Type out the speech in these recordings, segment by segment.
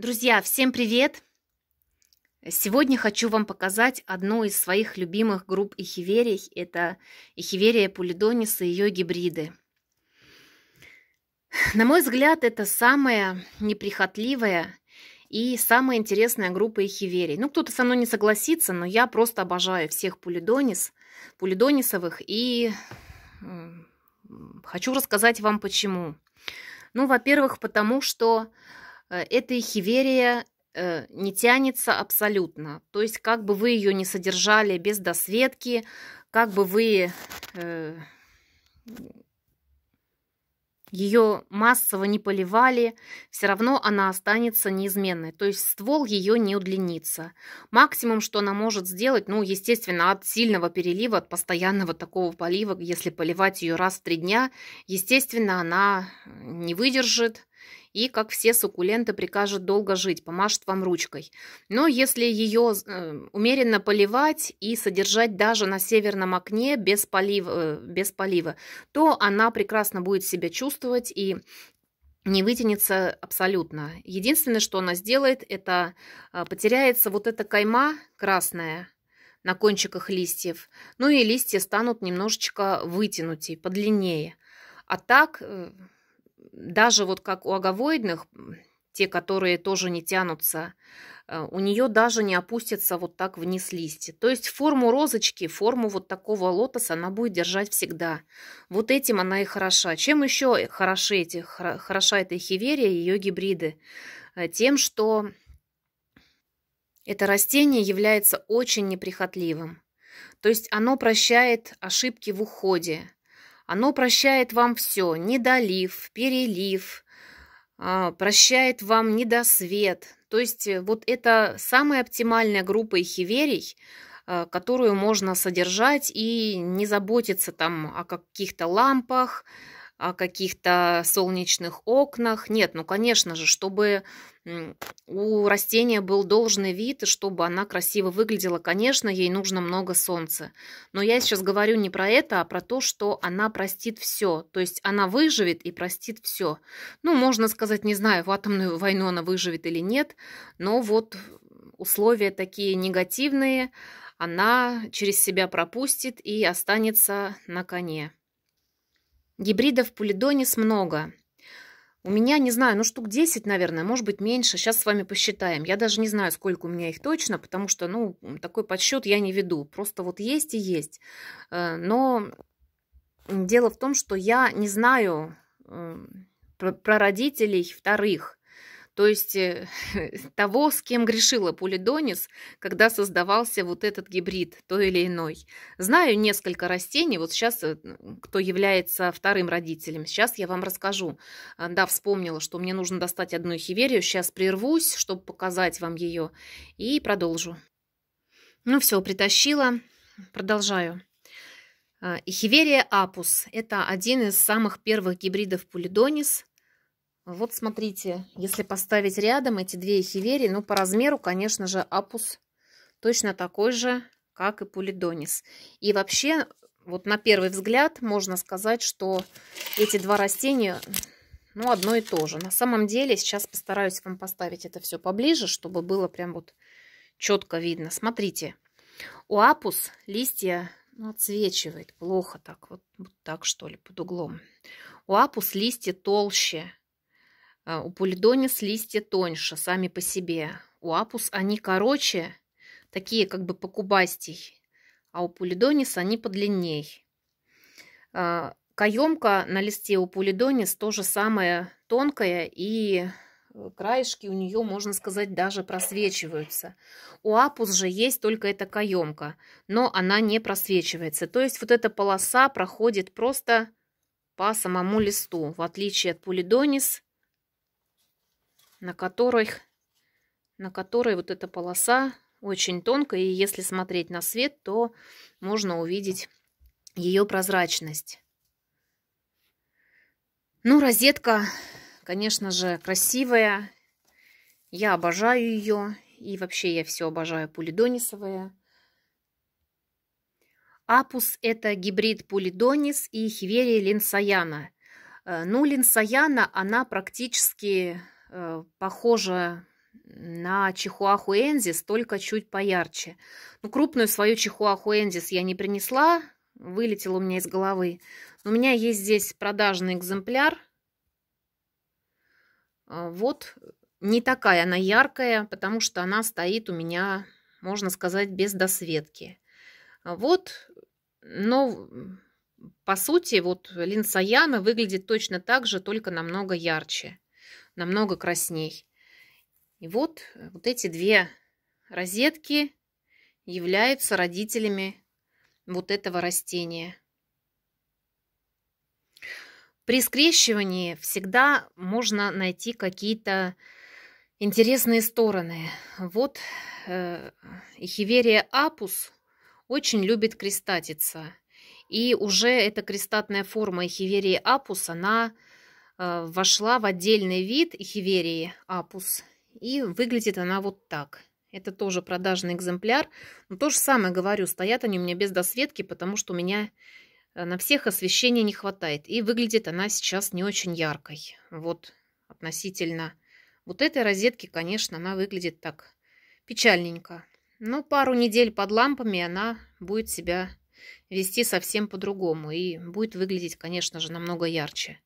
Друзья, всем привет! Сегодня хочу вам показать одну из своих любимых групп эхиверий. Это эхиверия пулидонис и ее гибриды. На мой взгляд, это самая неприхотливая и самая интересная группа эхиверий. Ну, кто-то со мной не согласится, но я просто обожаю всех пулидонис, пулидонисовых и хочу рассказать вам почему. Ну, во-первых, потому что Э, эта хиверия э, не тянется абсолютно. То есть, как бы вы ее не содержали без досветки, как бы вы э, ее массово не поливали, все равно она останется неизменной, то есть ствол ее не удлинится. Максимум, что она может сделать, ну, естественно, от сильного перелива, от постоянного такого полива, если поливать ее раз в три дня, естественно, она не выдержит, и, как все суккуленты, прикажет долго жить, помашет вам ручкой. Но если ее э, умеренно поливать и содержать даже на северном окне без полива, э, без полива, то она прекрасно будет себя чувствовать и не вытянется абсолютно. Единственное, что она сделает, это э, потеряется вот эта кайма красная на кончиках листьев. Ну и листья станут немножечко вытянутые, подлиннее. А так э, даже вот как у аговоидных, те, которые тоже не тянутся, э, у нее даже не опустится вот так вниз листья. То есть форму розочки, форму вот такого лотоса она будет держать всегда. Вот этим она и хороша. Чем еще хороши эти, хороша эта хиверия и ее гибриды? Э, тем, что это растение является очень неприхотливым. То есть оно прощает ошибки в уходе, оно прощает вам все, недолив, перелив, а, прощает вам недосвет. То есть э, вот это самая оптимальная группа эхиверий, а, которую можно содержать и не заботиться там о каких-то лампах, о каких-то солнечных окнах. Нет, ну, конечно же, чтобы у растения был должный вид, и чтобы она красиво выглядела, конечно, ей нужно много солнца. Но я сейчас говорю не про это, а про то, что она простит все. То есть она выживет и простит все. Ну, можно сказать, не знаю, в атомную войну она выживет или нет, но вот условия такие негативные, она через себя пропустит и останется на коне. Гибридов пулидонис много. У меня, не знаю, ну штук 10, наверное, может быть меньше. Сейчас с вами посчитаем. Я даже не знаю, сколько у меня их точно, потому что, ну, такой подсчет я не веду. Просто вот есть и есть. Э, но дело в том, что я не знаю э, про родителей вторых то есть э, того, с кем грешила Полидонис, когда создавался вот этот гибрид, то или иной. Знаю несколько растений, вот сейчас, э, кто является вторым родителем, сейчас я вам расскажу. А, да, вспомнила, что мне нужно достать одну хиверию, сейчас прервусь, чтобы показать вам ее, и продолжу. Ну все, притащила, продолжаю. А, Ихиверия апус – это один из самых первых гибридов Полидонис – вот смотрите, если поставить рядом эти две эхивери, ну по размеру, конечно же, апус точно такой же, как и пулидонис. И вообще, вот на первый взгляд можно сказать, что эти два растения, ну одно и то же. На самом деле, сейчас постараюсь вам поставить это все поближе, чтобы было прям вот четко видно. Смотрите, у апус листья ну, отсвечивает плохо так, вот, вот так что ли, под углом. У апус листья толще, а, у полидонис листья тоньше сами по себе. У апус они короче, такие как бы покубастей, а у полидонис они подлинней. А, каемка на листе у пулидонис тоже самое тонкая и э, краешки у нее, можно сказать, даже просвечиваются. У апус же есть только эта каемка, но она не просвечивается. То есть вот эта полоса проходит просто по самому листу, в отличие от пулидонис, на которой, на которой вот эта полоса очень тонкая, и если смотреть на свет, то можно увидеть ее прозрачность. Ну, розетка, конечно же, красивая. Я обожаю ее. И вообще я все обожаю полидонисовые. Апус – это гибрид полидонис и хиверия линсаяна. Э, ну, линсаяна, она практически Э, похожа на чихуахуэнзис, только чуть поярче. Ну, крупную свою чихуахуэнзис я не принесла, вылетела у меня из головы. У меня есть здесь продажный экземпляр. Э, вот, не такая она яркая, потому что она стоит у меня, можно сказать, без досветки. А вот, но по сути, вот линза выглядит точно так же, только намного ярче намного красней. И вот, э, вот эти две розетки являются родителями вот этого растения. При скрещивании всегда можно найти какие-то интересные стороны. Вот э, хиверия апус очень любит крестатиться. И уже эта крестатная форма эхиверии апус, она а, вошла в отдельный вид хиверии апус. И выглядит она вот так. Это тоже продажный экземпляр. Но то же самое говорю, стоят они у меня без досветки, потому что у меня э, на всех освещения не хватает. И выглядит она сейчас не очень яркой. Вот относительно вот этой розетки, конечно, она выглядит так печальненько. Но пару недель под лампами она будет себя вести совсем по-другому и будет выглядеть, конечно же, намного ярче.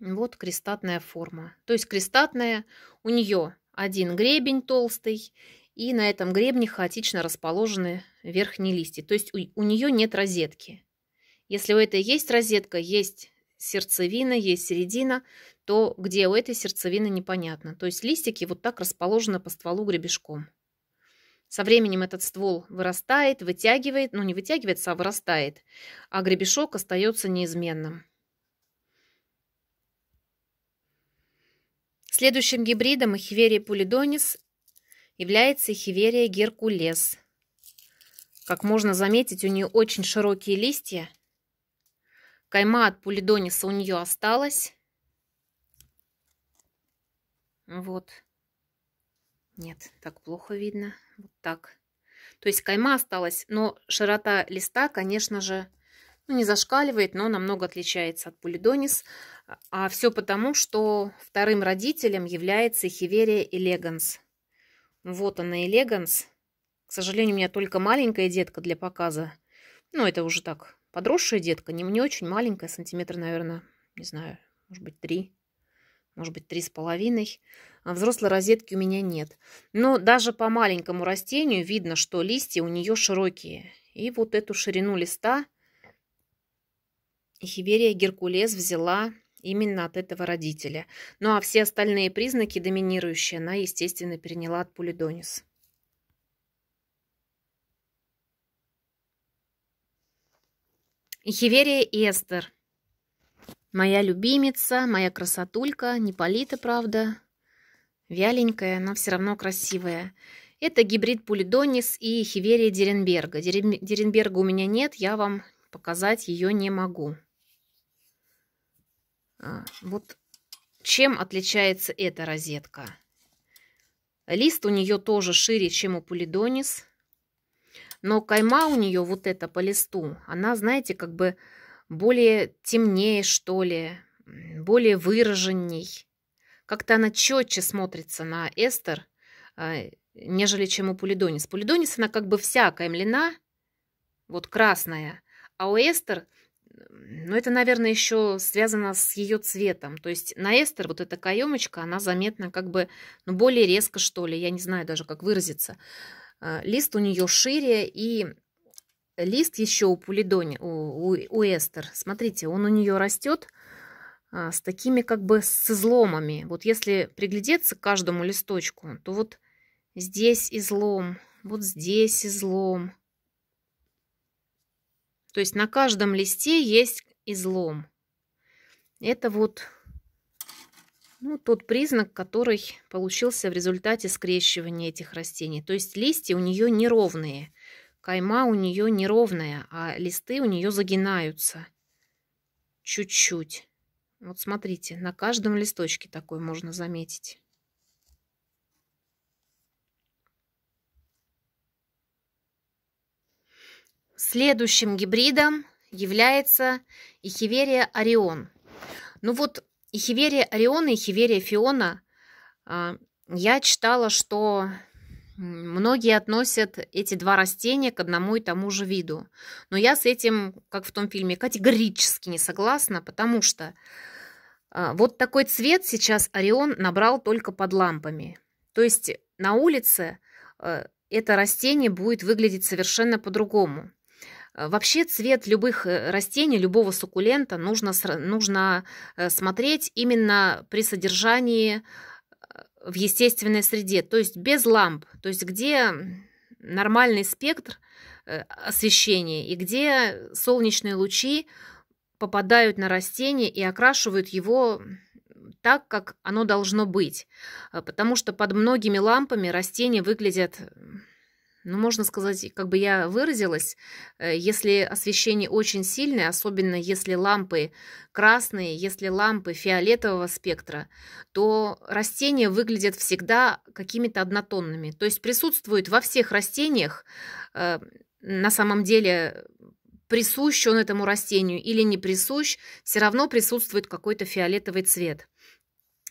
Вот крестатная форма. То есть крестатная, у нее один гребень толстый, и на этом гребне хаотично расположены верхние листья. То есть у, у нее нет розетки. Если у этой есть розетка, есть сердцевина, есть середина, то где у этой сердцевины непонятно. То есть листики вот так расположены по стволу гребешком. Со временем этот ствол вырастает, вытягивает, ну не вытягивается, а вырастает, а гребешок остается неизменным. Следующим гибридом Эхиверия пулидонис является Эхиверия геркулес. Как можно заметить, у нее очень широкие листья. Кайма от пулидониса у нее осталась. Вот. Нет, так плохо видно. Вот так. То есть кайма осталась, но широта листа, конечно же, ну, не зашкаливает, но намного отличается от пулидонис. А все потому, что вторым родителем является хиверия элеганс. Вот она, элеганс. К сожалению, у меня только маленькая детка для показа. Ну, это уже так, подросшая детка, не мне очень маленькая, сантиметр, наверное, не знаю, может быть, три может быть, три с половиной. А взрослой розетки у меня нет. Но даже по маленькому растению видно, что листья у нее широкие. И вот эту ширину листа – Хиверия Геркулес взяла именно от этого родителя. Ну а все остальные признаки, доминирующие, она, естественно, переняла от Пулидонис. Хиверия Эстер. Моя любимица, моя красотулька, не полита, правда. Вяленькая, но все равно красивая. Это гибрид Пулидонис и Хиверия Деренберга. Деренберга у меня нет, я вам показать ее не могу. А, вот чем отличается эта розетка? Лист у нее тоже шире, чем у полидонис. Но кайма у нее вот эта по листу, она, знаете, как бы более темнее, что ли, более выраженней. Как-то она четче смотрится на эстер, а, нежели чем у полидонис. Полидонис, она как бы вся каймлена, вот красная, а у эстер – но это, наверное, еще связано с ее цветом. То есть на эстер вот эта каемочка, она заметна как бы ну, более резко, что ли. Я не знаю даже, как выразиться. А, лист у нее шире, и лист еще у пулидони, у, у, у эстер. Смотрите, он у нее растет а, с такими как бы с изломами. Вот если приглядеться к каждому листочку, то вот здесь излом, вот здесь излом – то есть на каждом листе есть излом. Это вот ну, тот признак, который получился в результате скрещивания этих растений. То есть листья у нее неровные, кайма у нее неровная, а листы у нее загинаются чуть-чуть. Вот смотрите, на каждом листочке такой можно заметить. Следующим гибридом является Ихиверия Орион. Ну вот, Ихиверия Орион и Ихиверия Фиона, а, я читала, что многие относят эти два растения к одному и тому же виду. Но я с этим, как в том фильме, категорически не согласна, потому что а, вот такой цвет сейчас Орион набрал только под лампами. То есть на улице а, это растение будет выглядеть совершенно по-другому. Э, вообще цвет любых э, растений, любого суккулента нужно, нужно э, смотреть именно при содержании в естественной среде, то есть без ламп, то есть где нормальный спектр освещения и где солнечные лучи попадают на растение и окрашивают его так, как оно должно быть. Потому что под многими лампами растения выглядят ну, можно сказать, как бы я выразилась, э, если освещение очень сильное, особенно если лампы красные, если лампы фиолетового спектра, то растения выглядят всегда какими-то однотонными. То есть присутствует во всех растениях э, на самом деле присущ он этому растению или не присущ, все равно присутствует какой-то фиолетовый цвет.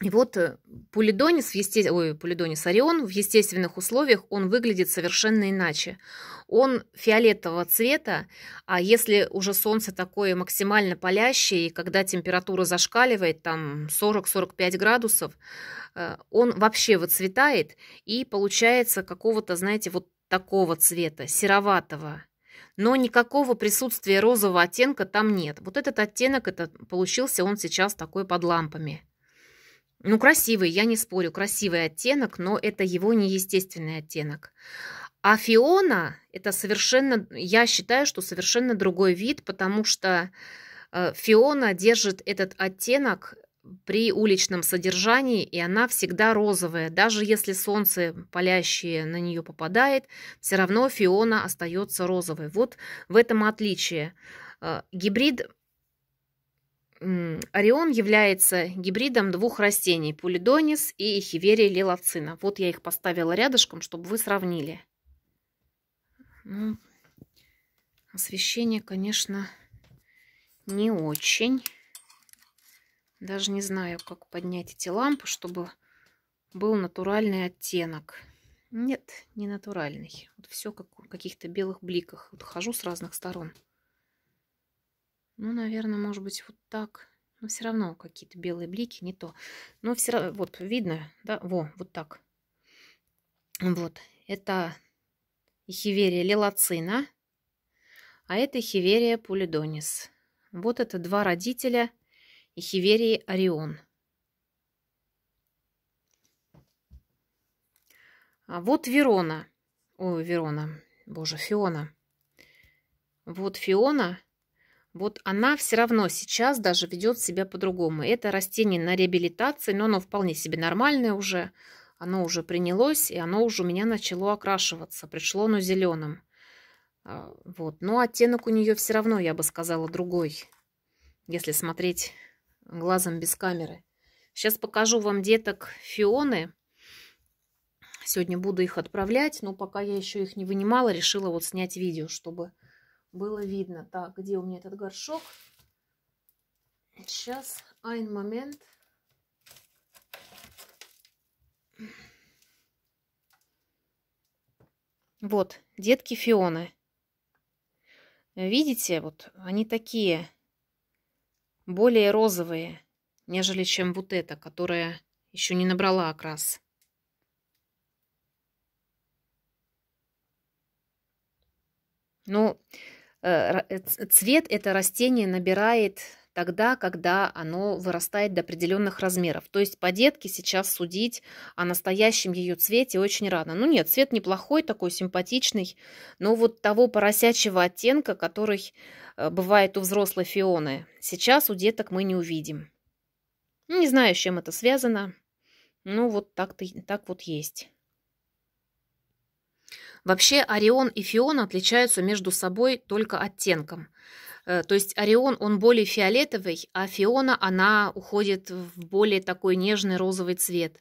И вот э, полидонис, в есте... Ой, полидонис орион в естественных условиях он выглядит совершенно иначе. Он фиолетового цвета, а если уже солнце такое максимально палящее, и когда температура зашкаливает там 40-45 градусов, э, он вообще выцветает и получается какого-то, знаете, вот такого цвета, сероватого но никакого присутствия розового оттенка там нет. Вот этот оттенок это получился он сейчас такой под лампами. Ну, красивый, я не спорю, красивый оттенок, но это его неестественный оттенок. А фиона – это совершенно, я считаю, что совершенно другой вид, потому что э, фиона держит этот оттенок при уличном содержании, и она всегда розовая. Даже если солнце палящее на нее попадает, все равно фиона остается розовой. Вот в этом отличие. Э, гибрид Орион является гибридом двух растений – пулидонис и эхиверия лиловцина. Вот я их поставила рядышком, чтобы вы сравнили. Ну, освещение, конечно, не очень. Даже не знаю, как поднять эти лампы, чтобы был натуральный оттенок. Нет, не натуральный. Вот все как в каких-то белых бликах. Вот хожу с разных сторон. Ну, наверное, может быть, вот так. Но все равно какие-то белые блики, не то. Но все равно, вот видно, да, во, вот так. Вот, это хиверия лилацина, а это хиверия пулидонис. Вот это два родителя хиверии орион. А вот Верона. о, Верона. Боже, Фиона. Вот Фиона. Вот она все равно сейчас даже ведет себя по-другому. Это растение на реабилитации, но оно вполне себе нормальное уже. Оно уже принялось, и оно уже у меня начало окрашиваться. Пришло оно зеленым. А, вот. Но оттенок у нее все равно, я бы сказала, другой. Если смотреть глазом без камеры. Сейчас покажу вам деток фионы. Сегодня буду их отправлять, но пока я еще их не вынимала, решила вот снять видео, чтобы было видно. Так, где у меня этот горшок? Сейчас, один момент. Вот, детки Фионы. Видите, вот они такие, более розовые, нежели чем вот эта, которая еще не набрала окрас. Ну, Но... Э, цвет это растение набирает тогда, когда оно вырастает до определенных размеров. То есть по детке сейчас судить о настоящем ее цвете очень рано. Ну нет, цвет неплохой, такой симпатичный, но вот того поросячьего оттенка, который э, бывает у взрослой фионы, сейчас у деток мы не увидим. Не знаю, с чем это связано, но вот так, так вот есть. Вообще Орион и Фион отличаются между собой только оттенком. Э, то есть Орион, он более фиолетовый, а Фиона, она уходит в более такой нежный розовый цвет.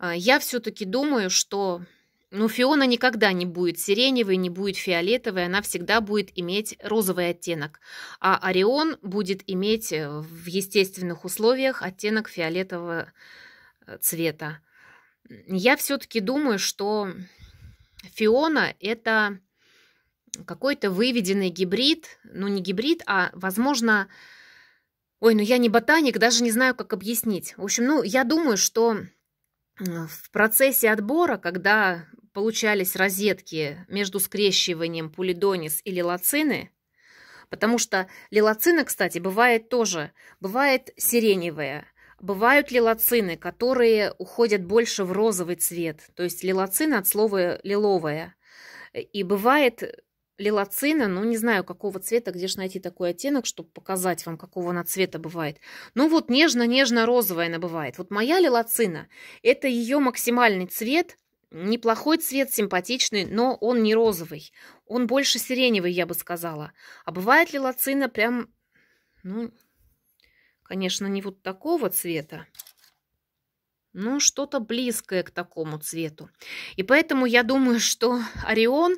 Э, я все-таки думаю, что ну, Фиона никогда не будет сиреневой, не будет фиолетовой, она всегда будет иметь розовый оттенок. А Орион будет иметь э, в естественных условиях оттенок фиолетового цвета. Я все-таки думаю, что Фиона – это какой-то выведенный гибрид, ну не гибрид, а, возможно, ой, ну я не ботаник, даже не знаю, как объяснить. В общем, ну я думаю, что в процессе отбора, когда получались розетки между скрещиванием пулидонис и лилоцины, потому что лилоцина, кстати, бывает тоже, бывает сиреневая, Бывают лилоцины, которые уходят больше в розовый цвет, то есть лилоцин от слова лиловая. И бывает лилоцина, ну не знаю какого цвета, где же найти такой оттенок, чтобы показать вам, какого она цвета бывает. Ну вот нежно-нежно-розовая она бывает. Вот моя лилоцина, это ее максимальный цвет, неплохой цвет, симпатичный, но он не розовый. Он больше сиреневый, я бы сказала. А бывает лилоцина прям, ну Конечно, не вот такого цвета, но что-то близкое к такому цвету. И поэтому я думаю, что Орион,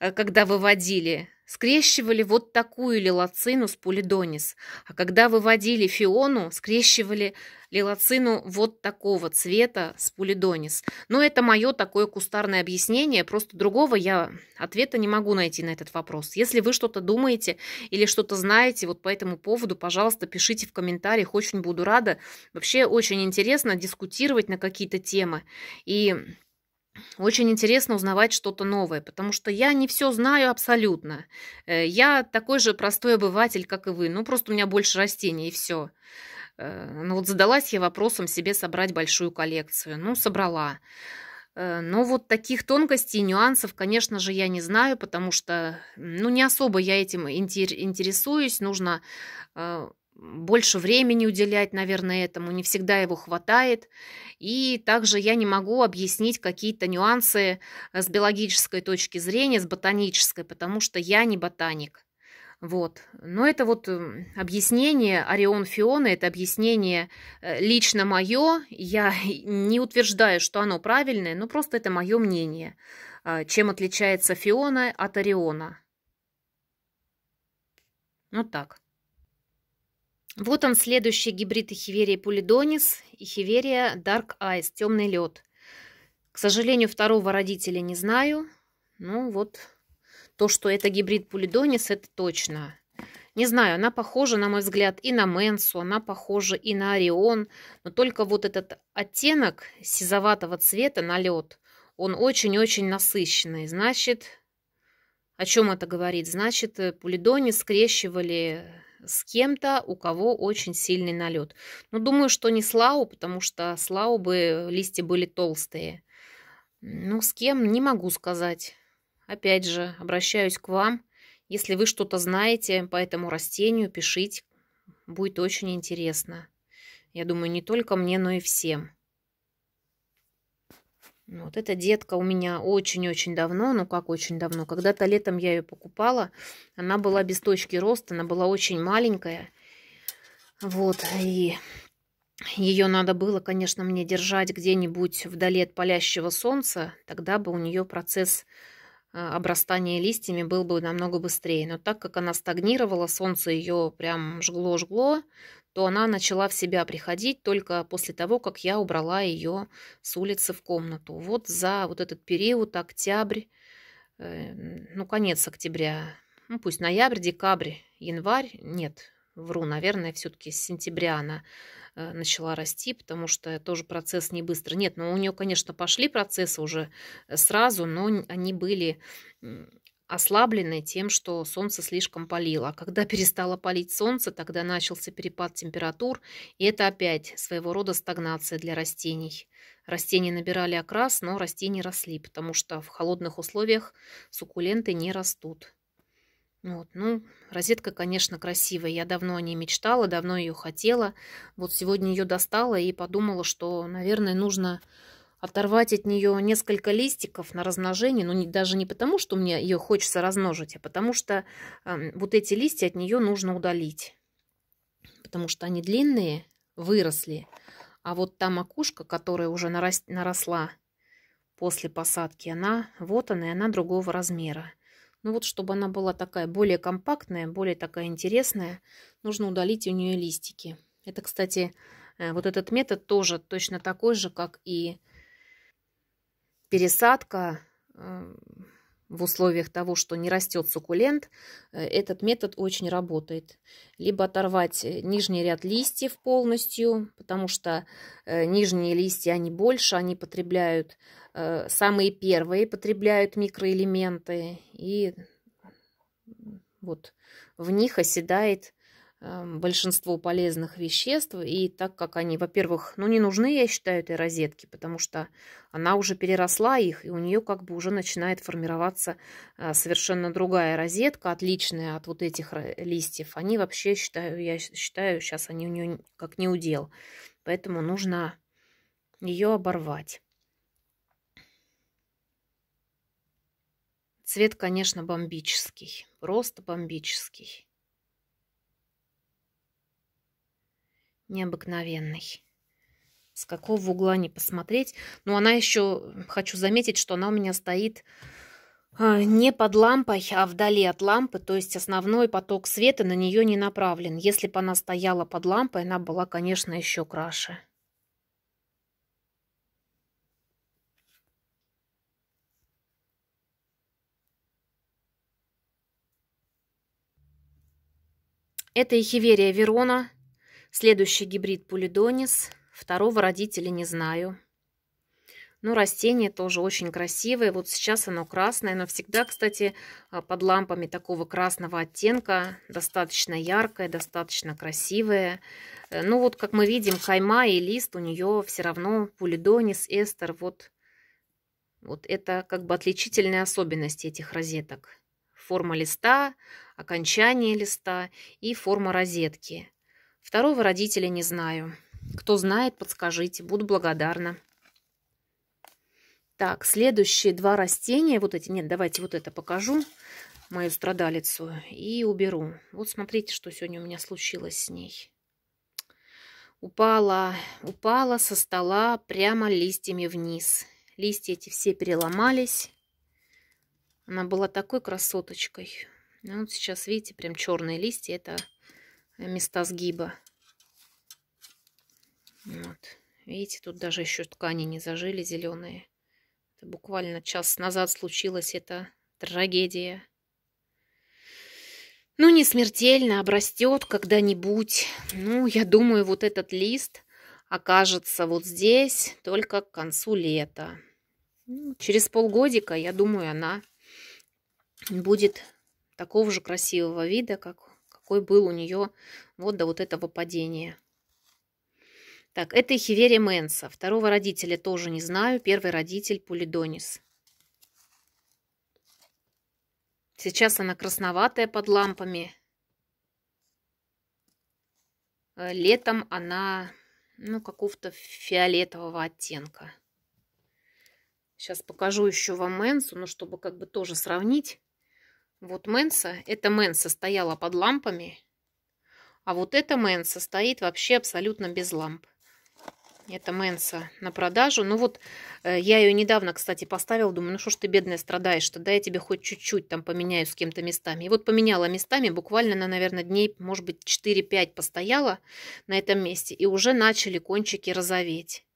э, когда выводили, скрещивали вот такую лилацину с полидонис, а когда выводили Фиону, скрещивали лилоцину вот такого цвета с пулидонис. Но это мое такое кустарное объяснение, просто другого я ответа не могу найти на этот вопрос. Если вы что-то думаете или что-то знаете вот по этому поводу, пожалуйста, пишите в комментариях, очень буду рада. Вообще очень интересно дискутировать на какие-то темы. И очень интересно узнавать что-то новое, потому что я не все знаю абсолютно. Э, я такой же простой обыватель, как и вы. Ну, просто у меня больше растений, и все. Э, ну вот задалась я вопросом себе собрать большую коллекцию. Ну, собрала. Э, но вот таких тонкостей и нюансов, конечно же, я не знаю, потому что, ну, не особо я этим интересуюсь. Нужно э, больше времени уделять, наверное, этому, не всегда его хватает. И также я не могу объяснить какие-то нюансы с биологической точки зрения, с ботанической, потому что я не ботаник. Вот. Но это вот эм, объяснение Орион Фиона, это объяснение э, лично мое. Я не утверждаю, что оно правильное, но просто это мое мнение. А, чем отличается Фиона от Ориона? Вот так. Вот он, следующий гибрид Эхиверия пулидонис, Эхиверия Dark Ice, темный лед. К сожалению, второго родителя не знаю. Ну вот, то, что это гибрид Пулидонис, это точно. Не знаю, она похожа, на мой взгляд, и на Менсу, она похожа и на Орион, но только вот этот оттенок сизоватого цвета на лед, он очень-очень насыщенный. Значит, о чем это говорит? Значит, э, пулидонис скрещивали с кем-то, у кого очень сильный налет. Но ну, думаю, что не слау, потому что слау бы листья были толстые. Ну, с кем, не могу сказать. Опять же, обращаюсь к вам. Если вы что-то знаете по этому растению, пишите. Будет очень интересно. Я думаю, не только мне, но и всем. Ну, вот эта детка у меня очень-очень давно, ну как очень давно, когда-то летом я ее покупала, она была без точки роста, она была очень маленькая, вот, и ее надо было, конечно, мне держать где-нибудь вдали от палящего солнца, тогда бы у нее процесс а, обрастание листьями был бы намного быстрее. Но так как она стагнировала, солнце ее прям жгло-жгло, то она начала в себя приходить только после того, как я убрала ее с улицы в комнату. Вот за вот этот период, октябрь, эм, ну, конец октября, ну, пусть ноябрь, декабрь, январь, нет, вру, наверное, все-таки с сентября она Э, начала расти, потому что тоже процесс не быстро. Нет, ну у нее, конечно, пошли процессы уже э, сразу, но они были ослаблены тем, что солнце слишком палило. А когда перестало палить солнце, тогда начался перепад температур, и это опять своего рода стагнация для растений. Растения набирали окрас, но растения росли, потому что в холодных условиях суккуленты не растут. Ну вот, ну, розетка, конечно, красивая. Я давно о ней мечтала, давно ее хотела. Вот сегодня ее достала и подумала, что, наверное, нужно оторвать от нее несколько листиков на размножение. Ну, не, даже не потому, что мне ее хочется размножить, а потому что э, вот эти листья от нее нужно удалить. Потому что они длинные, выросли. А вот та макушка, которая уже нарос, наросла после посадки, она, вот она, и она другого размера. Но ну, вот чтобы она была такая более компактная, более такая интересная, нужно удалить у нее листики. Это, кстати, э, вот этот метод тоже точно такой же, как и пересадка э, в условиях того, что не растет суккулент, э, этот метод очень работает. Либо оторвать э, нижний ряд листьев полностью, потому что э, нижние листья, они больше, они потребляют, самые первые потребляют микроэлементы, и вот в них оседает Эм, большинство полезных веществ. И так как они, во-первых, ну не нужны, я считаю, этой розетки, потому что она уже переросла их, и у нее как бы уже начинает формироваться э, совершенно другая розетка, отличная от вот этих листьев. Они вообще, считаю, я считаю, сейчас они у нее как не удел. Поэтому нужно ее оборвать. Цвет, конечно, бомбический, просто бомбический. необыкновенный. С какого угла не посмотреть. Но она еще, хочу заметить, что она у меня стоит а, не под лампой, а вдали от лампы, то есть основной поток света на нее не направлен. Если бы она стояла под лампой, она была, конечно, еще краше. Это Ихиверия Верона, Следующий гибрид пулидонис. Второго родителя не знаю. Ну, растение тоже очень красивое. Вот сейчас оно красное, но всегда, кстати, а, под лампами такого красного оттенка. Достаточно яркое, достаточно красивое. Э, ну, вот как мы видим, кайма и лист у нее все равно пулидонис, эстер. Вот, вот это как бы отличительные особенности этих розеток. Форма листа, окончание листа и форма розетки. Второго родителя не знаю. Кто знает, подскажите, буду благодарна. Так, следующие два растения, вот эти, нет, давайте вот это покажу, мою страдалицу, и уберу. Вот смотрите, что сегодня у меня случилось с ней. Упала, упала со стола прямо листьями вниз. Листья эти все переломались. Она была такой красоточкой. Ну, вот сейчас, видите, прям черные листья. Это места сгиба. Вот. Видите, тут даже еще ткани не зажили зеленые. Это буквально час назад случилась эта трагедия. Ну, не смертельно, а обрастет когда-нибудь. Ну, я думаю, вот этот лист окажется вот здесь только к концу лета. Ну, через полгодика, я думаю, она будет такого же красивого вида, как какой был у нее вот до вот этого падения. Так, это Хиверия Менса. Второго родителя тоже не знаю. Первый родитель Пулидонис. Сейчас она красноватая под лампами. Э, летом она, ну, какого-то фиолетового оттенка. Сейчас покажу еще вам мэнсу, ну, чтобы как бы тоже сравнить. Вот мэнса, эта мэнса стояла под лампами, а вот эта мэнса стоит вообще абсолютно без ламп. Это мэнса на продажу. Ну вот, э, я ее недавно, кстати, поставила. Думаю, ну что ж ты, бедная, страдаешь-то? Да я тебе хоть чуть-чуть там поменяю с кем-то местами. И вот поменяла местами. Буквально на, наверное, дней, может быть, 4-5 постояла на этом месте. И уже начали кончики розоветь.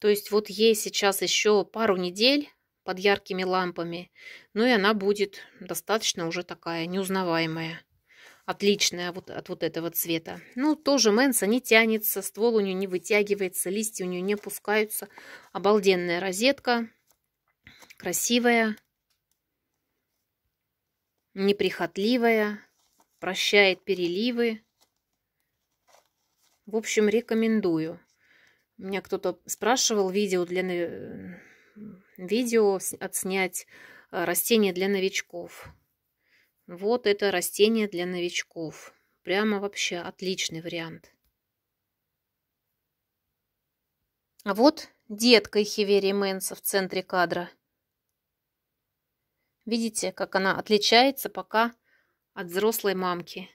То есть вот ей сейчас еще пару недель под яркими лампами. Ну и она будет достаточно уже такая неузнаваемая. Отличная вот от вот этого цвета. Ну, тоже Мэнса не тянется, ствол у нее не вытягивается, листья у нее не опускаются. Обалденная розетка. Красивая. Неприхотливая. Прощает переливы. В общем, рекомендую. У Меня кто-то спрашивал видео для э, видео отснять э, растение для новичков. Вот это растение для новичков. Прямо вообще отличный вариант. А вот детка Хивери Мэнса в центре кадра. Видите, как она отличается пока от взрослой мамки.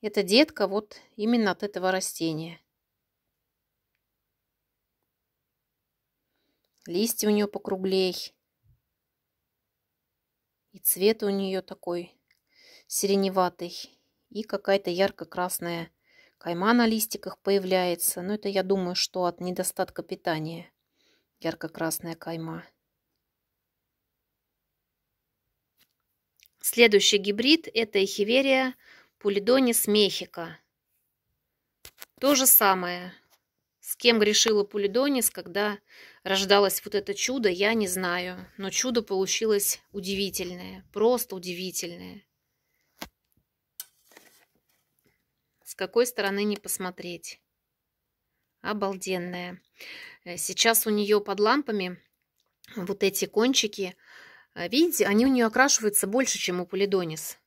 Эта детка вот именно от этого растения. Листья у нее покруглей. И цвет у нее такой сиреневатый. И какая-то ярко-красная кайма на листиках появляется. Но ну, это, я думаю, что от недостатка питания. Ярко-красная кайма. Следующий гибрид – это эхиверия пулидонис мехика. То же самое кем грешила Пулидонис, когда рождалось вот это чудо, я не знаю. Но чудо получилось удивительное, просто удивительное. С какой стороны не посмотреть. обалденное. Э, сейчас у нее под лампами вот эти кончики, э, видите, они у нее окрашиваются больше, чем у Полидонис.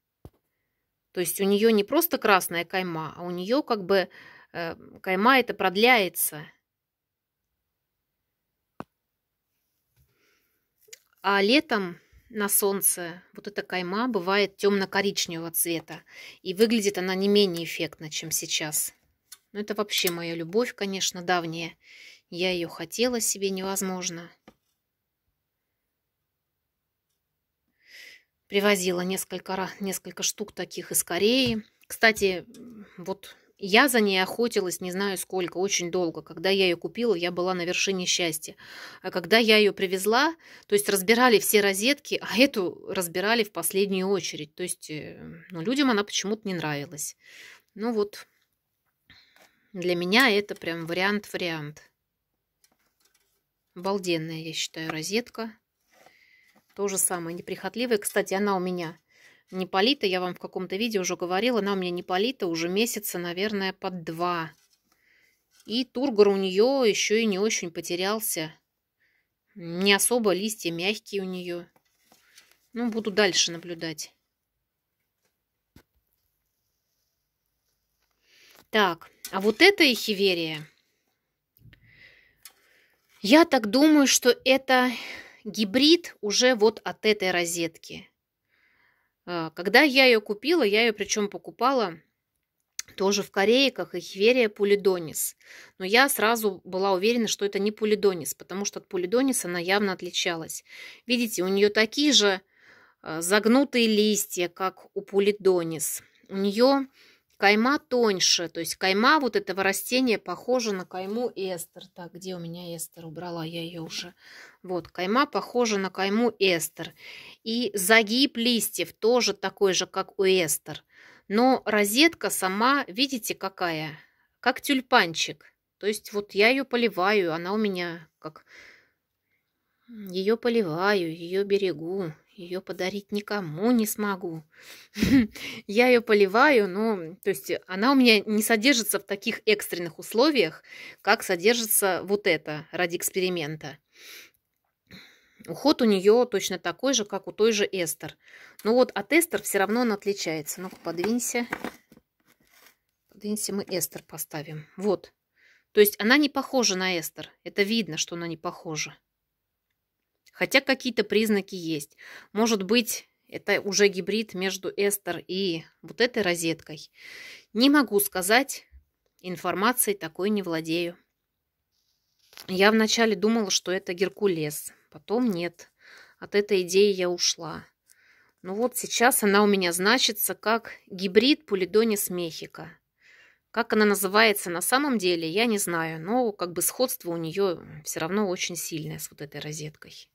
То есть у нее не просто красная кайма, а у нее как бы Эм, кайма это продляется. А летом на солнце вот эта кайма бывает темно-коричневого цвета. И выглядит она не менее эффектно, чем сейчас. Но ну, это вообще моя любовь, конечно, давняя. Я ее хотела себе невозможно. Привозила несколько, несколько штук таких из Кореи. Кстати, вот я за ней охотилась не знаю сколько, очень долго. Когда я ее купила, я была на вершине счастья. А когда я ее привезла, то есть разбирали все розетки, а эту разбирали в последнюю очередь. То есть э, ну, людям она почему-то не нравилась. Ну вот, для меня это прям вариант-вариант. Обалденная, я считаю, розетка. То же самое, неприхотливая. Кстати, она у меня не полита, я вам в каком-то видео уже говорила, она у меня не полита уже месяца, наверное, под два. И тургор у нее еще и не очень потерялся. Не особо листья мягкие у нее. Ну, буду дальше наблюдать. Так, а вот это эхиверия. Я так думаю, что это гибрид уже вот от этой розетки. А, когда я ее купила, я ее причем покупала тоже в корейках, Эхверия пулидонис. Но я сразу была уверена, что это не пулидонис, потому что от пулидониса она явно отличалась. Видите, у нее такие же а, загнутые листья, как у пулидонис. У нее Кайма тоньше, то есть кайма вот этого растения похожа на кайму эстер. Так, где у меня эстер? Убрала я ее уже. Вот, кайма похожа на кайму эстер. И загиб листьев тоже такой же, как у эстер. Но розетка сама, видите, какая? Как тюльпанчик. То есть вот я ее поливаю, она у меня как... Ее поливаю, ее берегу ее подарить никому не смогу. Я ее поливаю, но... То есть она у меня не содержится в таких экстренных условиях, как содержится вот это ради эксперимента. Уход у нее точно такой же, как у той же Эстер. Но вот от Эстер все равно она отличается. Ну-ка, подвинься. Подвинься, мы Эстер поставим. Вот. То есть она не похожа на Эстер. Это видно, что она не похожа. Хотя какие-то признаки есть. Может быть, это уже гибрид между эстер и вот этой розеткой. Не могу сказать, информацией такой не владею. Я вначале думала, что это Геркулес, потом нет. От этой идеи я ушла. Ну вот сейчас она у меня значится как гибрид Пулидонис мехика. Как она называется на самом деле, я не знаю, но как бы сходство у нее все равно очень сильное с вот этой розеткой.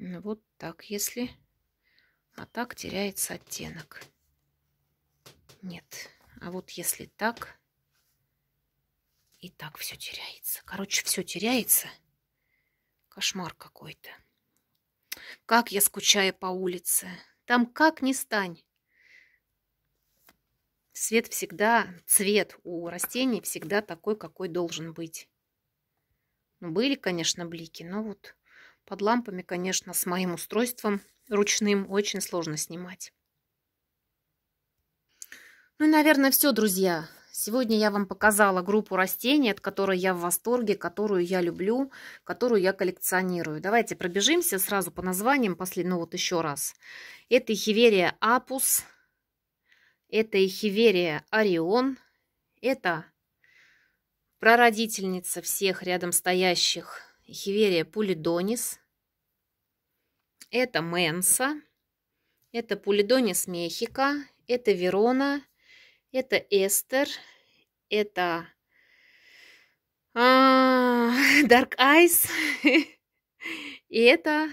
Ну, вот так, если... А так теряется оттенок. Нет. А вот если так... И так все теряется. Короче, все теряется. Кошмар какой-то. Как я скучаю по улице. Там как ни стань. Свет всегда, цвет у растений всегда такой, какой должен быть. Ну, были, конечно, блики, но вот под лампами, конечно, с моим устройством ручным очень сложно снимать. Ну и, наверное, все, друзья. Сегодня я вам показала группу растений, от которой я в восторге, которую я люблю, которую я коллекционирую. Давайте пробежимся сразу по названиям, после, ну вот еще раз. Это эхиверия апус, это эхиверия орион, это прародительница всех рядом стоящих Хиверия пулидонис. Это Менса. Это пулидонис мехика. Это Верона. Это Эстер. Это Дарк Eyes. И это,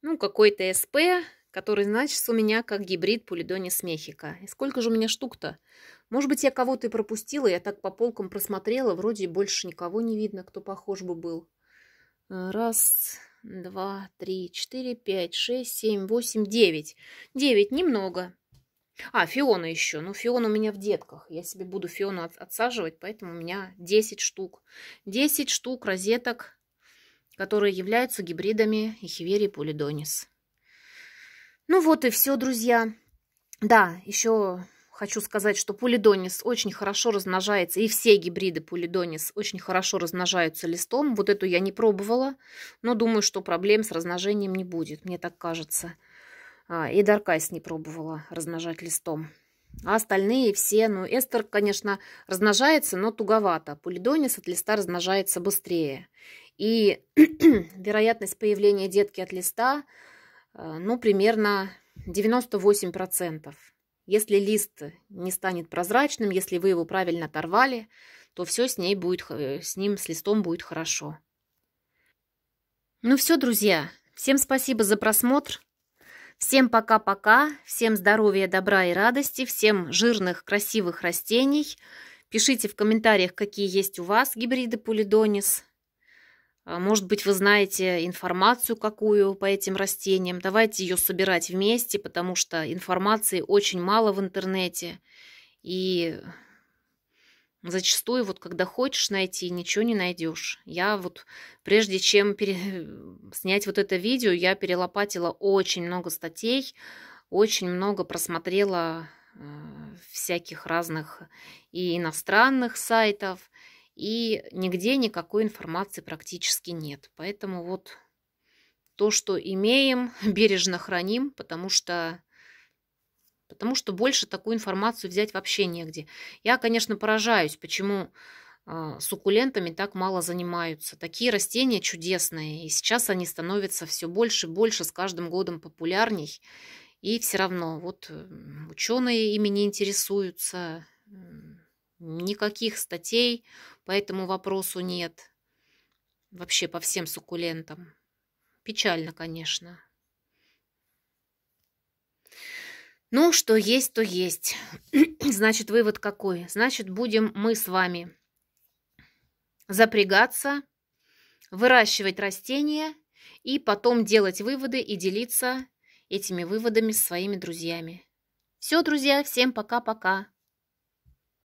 ну, какой-то СП, который значит у меня как гибрид Пулидонис Мехико. И сколько же у меня штук-то? Может быть, я кого-то и пропустила, я так по полкам просмотрела, вроде больше никого не видно, кто похож бы был. Э, раз, два, три, четыре, пять, шесть, семь, восемь, девять. Девять, немного. А, Фиона еще. Ну, Фиона у меня в детках. Я себе буду Фиону от, отсаживать, поэтому у меня 10 штук. 10 штук розеток, которые являются гибридами и полидонис. Ну вот и все, друзья. Да, еще Хочу сказать, что пулидонис очень хорошо размножается, и все гибриды пулидонис очень хорошо размножаются листом. Вот эту я не пробовала, но думаю, что проблем с размножением не будет, мне так кажется. А, и даркайс не пробовала размножать листом. А остальные все, ну, эстер, конечно, размножается, но туговато. Пулидонис от листа размножается быстрее. И вероятность появления детки от листа, э, ну, примерно 98%. Если лист не станет прозрачным, если вы его правильно оторвали, то все с, ней будет, э, с ним, с листом будет хорошо. Ну все, друзья, всем спасибо за просмотр. Всем пока-пока, всем здоровья, добра и радости, всем жирных, красивых растений. Пишите в комментариях, какие есть у вас гибриды полидонис. А, может быть, вы знаете информацию какую по этим растениям. Давайте ее собирать вместе, потому что информации очень мало в интернете. И зачастую вот когда хочешь найти, ничего не найдешь. Я вот прежде чем пере... снять вот это видео, я перелопатила очень много статей, очень много просмотрела э, всяких разных и иностранных сайтов, и нигде никакой информации практически нет. Поэтому вот то, что имеем, бережно храним, потому что потому что больше такую информацию взять вообще негде. Я, конечно, поражаюсь, почему а, суккулентами так мало занимаются. Такие растения чудесные, и сейчас они становятся все больше и больше с каждым годом популярней. И все равно, вот ученые ими не интересуются, никаких статей по этому вопросу нет. Вообще по всем суккулентам. Печально, конечно. Ну, что есть, то есть. Значит, вывод какой? Значит, будем мы с вами запрягаться, выращивать растения и потом делать выводы и делиться этими выводами с своими друзьями. Все, друзья, всем пока-пока.